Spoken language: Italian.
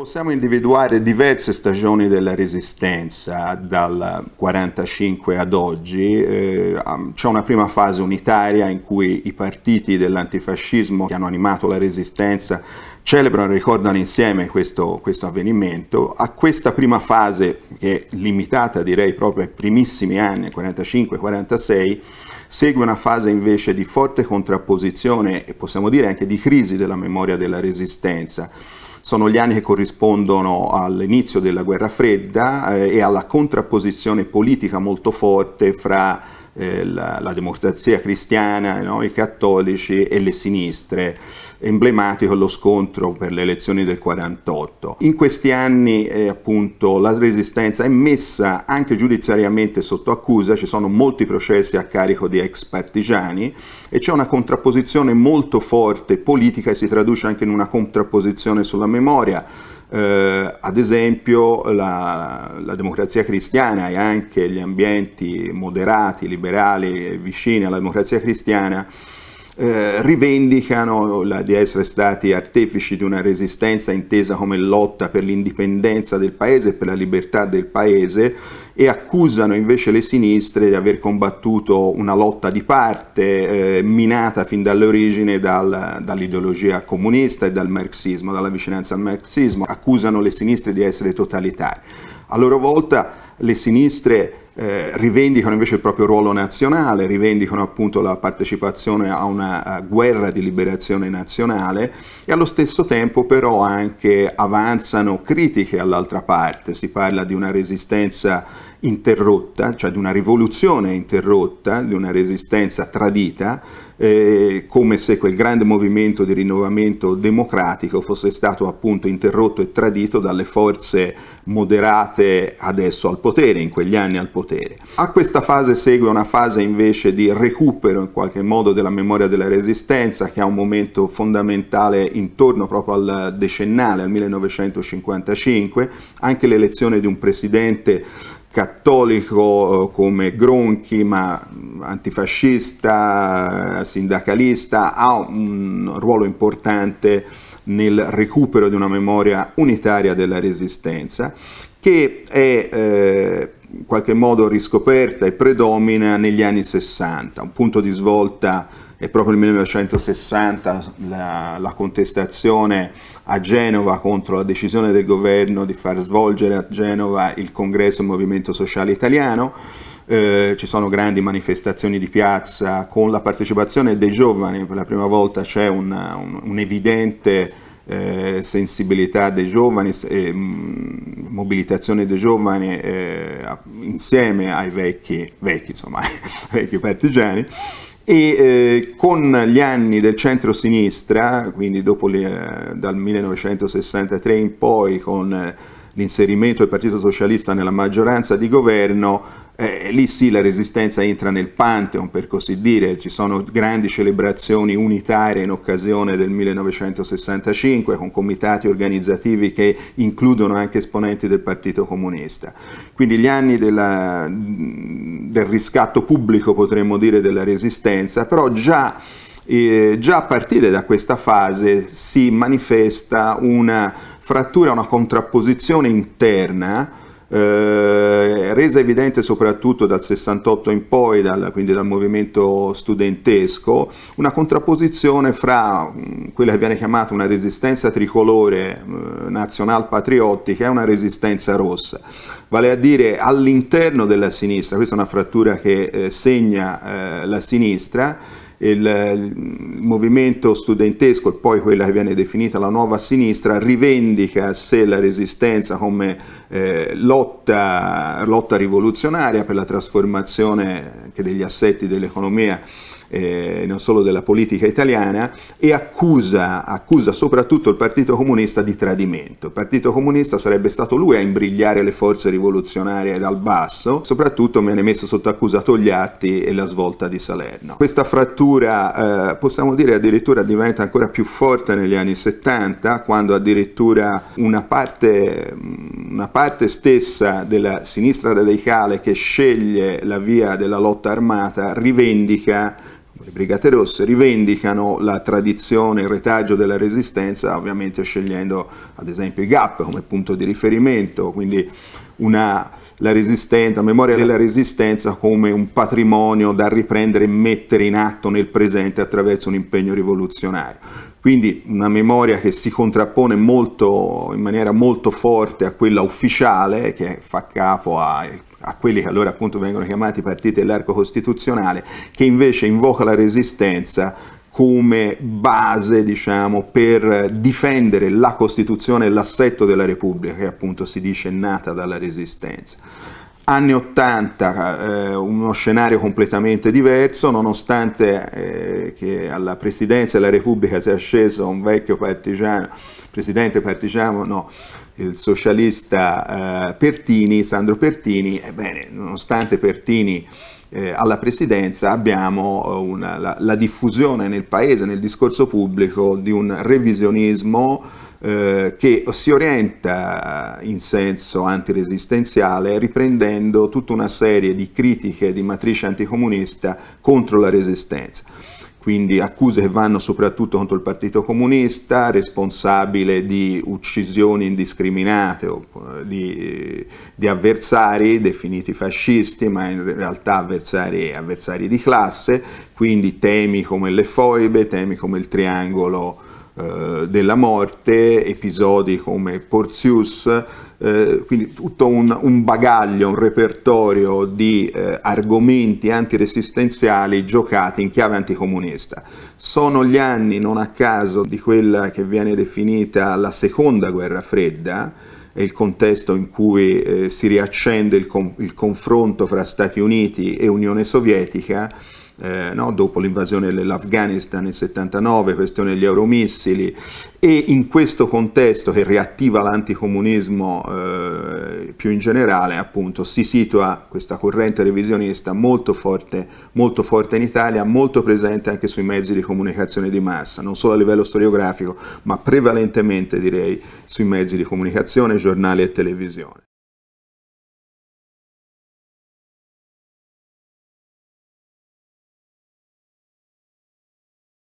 Possiamo individuare diverse stagioni della resistenza dal 1945 ad oggi. Eh, c'è una prima fase unitaria in cui i partiti dell'antifascismo che hanno animato la resistenza celebrano e ricordano insieme questo, questo avvenimento. A questa prima fase, che è limitata direi proprio ai primissimi anni, 1945 46 segue una fase invece di forte contrapposizione e possiamo dire anche di crisi della memoria della resistenza sono gli anni che corrispondono all'inizio della guerra fredda eh, e alla contrapposizione politica molto forte fra eh, la, la, democrazia cristiana, no? i cattolici e le sinistre, emblematico lo scontro per le elezioni del 48. In questi anni eh, appunto la resistenza è messa anche giudiziariamente sotto accusa, ci sono molti processi a carico di ex partigiani e c'è una contrapposizione molto forte politica e si traduce anche in una contrapposizione sulla memoria eh, ad esempio la, la, democrazia cristiana e anche gli ambienti moderati, liberali, vicini alla democrazia cristiana eh, rivendicano la, di essere stati artefici di una resistenza intesa come lotta per l'indipendenza del paese e per la libertà del paese e accusano invece le sinistre di aver combattuto una lotta di parte eh, minata fin dall'origine dal, dall'ideologia comunista e dal marxismo, dalla vicinanza al marxismo, accusano le sinistre di essere totalitarie. A loro volta le sinistre eh, rivendicano invece il proprio ruolo nazionale, rivendicano appunto la partecipazione a una a guerra di liberazione nazionale e allo stesso tempo però anche avanzano critiche all'altra parte, si parla di una resistenza interrotta, cioè di una rivoluzione interrotta, di una resistenza tradita eh, come se quel grande movimento di rinnovamento democratico fosse stato appunto interrotto e tradito dalle forze moderate adesso al potere, in quegli anni al potere. A questa fase segue una fase invece di recupero in qualche modo della memoria della resistenza che ha un momento fondamentale intorno proprio al decennale, al 1955, anche l'elezione di un presidente cattolico eh, come Gronchi, ma mm, antifascista, eh, sindacalista, ha un ruolo importante nel recupero di una memoria unitaria della resistenza che è eh, in qualche modo riscoperta e predomina negli anni 60, un punto di svolta è proprio il 1960 la, la, contestazione a Genova contro la decisione del governo di far svolgere a Genova il congresso del Movimento Sociale Italiano. Eh, ci sono grandi manifestazioni di piazza con la partecipazione dei giovani, per la prima volta c'è un'evidente un, un, eh, sensibilità dei giovani, eh, mobilitazione dei giovani eh, insieme ai vecchi, vecchi, insomma, vecchi partigiani e eh, con gli anni del centro-sinistra, quindi dopo, eh, dal 1963 in poi con eh, l'inserimento del Partito Socialista nella maggioranza di governo, eh, lì sì la resistenza entra nel Pantheon, per così dire, ci sono grandi celebrazioni unitarie in occasione del 1965 con comitati organizzativi che includono anche esponenti del Partito Comunista. Quindi gli anni della, del riscatto pubblico, potremmo dire, della resistenza, però già... Eh, già a partire da questa fase si manifesta una frattura, una contrapposizione interna eh, resa evidente soprattutto dal 68 in poi, dal, quindi dal movimento studentesco, una contrapposizione fra mm, quella che viene chiamata una resistenza tricolore eh, nazional-patriottica e una resistenza rossa, vale a dire all'interno della sinistra, questa è una frattura che eh, segna eh, la sinistra, il, il, movimento studentesco e poi quella che viene definita la nuova sinistra rivendica a sé la resistenza come eh, lotta, lotta rivoluzionaria per la trasformazione degli assetti dell'economia eh, non solo della politica italiana, e accusa, accusa soprattutto il Partito Comunista di tradimento. Il Partito Comunista sarebbe stato lui a imbrigliare le forze rivoluzionarie dal basso, soprattutto viene messo sotto accusa Togliatti e la svolta di Salerno. Questa frattura, eh, possiamo dire, addirittura diventa ancora più forte negli anni 70, quando addirittura una parte, mm, una parte stessa della sinistra radicale che sceglie la via della lotta armata rivendica le Brigate Rosse rivendicano la tradizione, il retaggio della resistenza, ovviamente scegliendo ad esempio i GAP come punto di riferimento, quindi una, la, la memoria della resistenza come un patrimonio da riprendere e mettere in atto nel presente attraverso un impegno rivoluzionario. Quindi una memoria che si contrappone molto, in maniera molto forte a quella ufficiale che fa capo a, a quelli che allora appunto vengono chiamati partiti dell'arco costituzionale, che invece invoca la resistenza come base diciamo, per difendere la Costituzione e l'assetto della Repubblica, che appunto si dice nata dalla Resistenza. Anni 80, eh, uno scenario completamente diverso, nonostante eh, che alla presidenza della Repubblica sia sceso un vecchio partigiano, presidente partigiano, no, il socialista eh, Pertini, Sandro Pertini, ebbene, nonostante Pertini eh, alla presidenza abbiamo eh, una, la, la, diffusione nel paese, nel discorso pubblico, di un revisionismo eh, che si orienta in senso antiresistenziale riprendendo tutta una serie di critiche di matrice anticomunista contro la resistenza quindi accuse che vanno soprattutto contro il Partito Comunista, responsabile di uccisioni indiscriminate eh, di, di avversari definiti fascisti, ma in realtà avversari, avversari, di classe, quindi temi come le foibe, temi come il triangolo eh, della morte, episodi come Porzius, eh, quindi tutto un, un, bagaglio, un repertorio di eh, argomenti antiresistenziali giocati in chiave anticomunista. Sono gli anni, non a caso, di quella che viene definita la seconda guerra fredda, è il contesto in cui eh, si riaccende il, con il confronto fra Stati Uniti e Unione Sovietica, eh, no? dopo l'invasione dell'Afghanistan nel 79, questione degli euromissili, e in questo contesto che riattiva l'anticomunismo eh, più in generale, appunto, si situa questa corrente revisionista molto forte, molto forte in Italia, molto presente anche sui mezzi di comunicazione di massa, non solo a livello storiografico, ma prevalentemente direi sui mezzi di comunicazione, giornali e televisione.